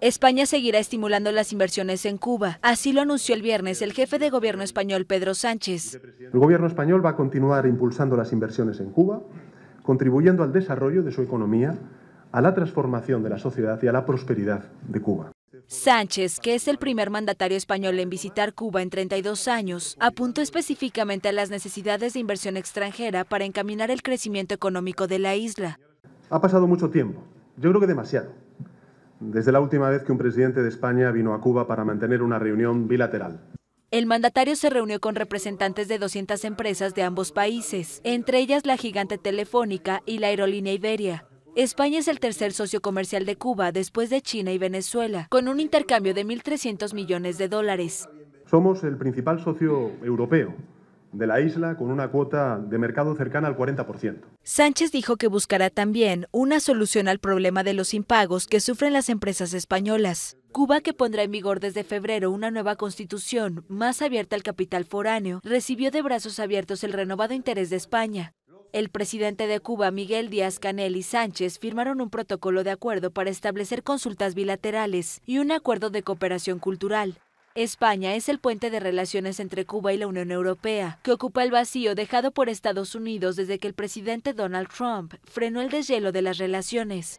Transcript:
España seguirá estimulando las inversiones en Cuba. Así lo anunció el viernes el jefe de gobierno español, Pedro Sánchez. El gobierno español va a continuar impulsando las inversiones en Cuba, contribuyendo al desarrollo de su economía, a la transformación de la sociedad y a la prosperidad de Cuba. Sánchez, que es el primer mandatario español en visitar Cuba en 32 años, apuntó específicamente a las necesidades de inversión extranjera para encaminar el crecimiento económico de la isla. Ha pasado mucho tiempo, yo creo que demasiado desde la última vez que un presidente de España vino a Cuba para mantener una reunión bilateral. El mandatario se reunió con representantes de 200 empresas de ambos países, entre ellas la gigante Telefónica y la aerolínea Iberia. España es el tercer socio comercial de Cuba después de China y Venezuela, con un intercambio de 1.300 millones de dólares. Somos el principal socio europeo de la isla con una cuota de mercado cercana al 40%. Sánchez dijo que buscará también una solución al problema de los impagos que sufren las empresas españolas. Cuba, que pondrá en vigor desde febrero una nueva constitución más abierta al capital foráneo, recibió de brazos abiertos el renovado interés de España. El presidente de Cuba, Miguel Díaz Canel y Sánchez firmaron un protocolo de acuerdo para establecer consultas bilaterales y un acuerdo de cooperación cultural. España es el puente de relaciones entre Cuba y la Unión Europea, que ocupa el vacío dejado por Estados Unidos desde que el presidente Donald Trump frenó el deshielo de las relaciones.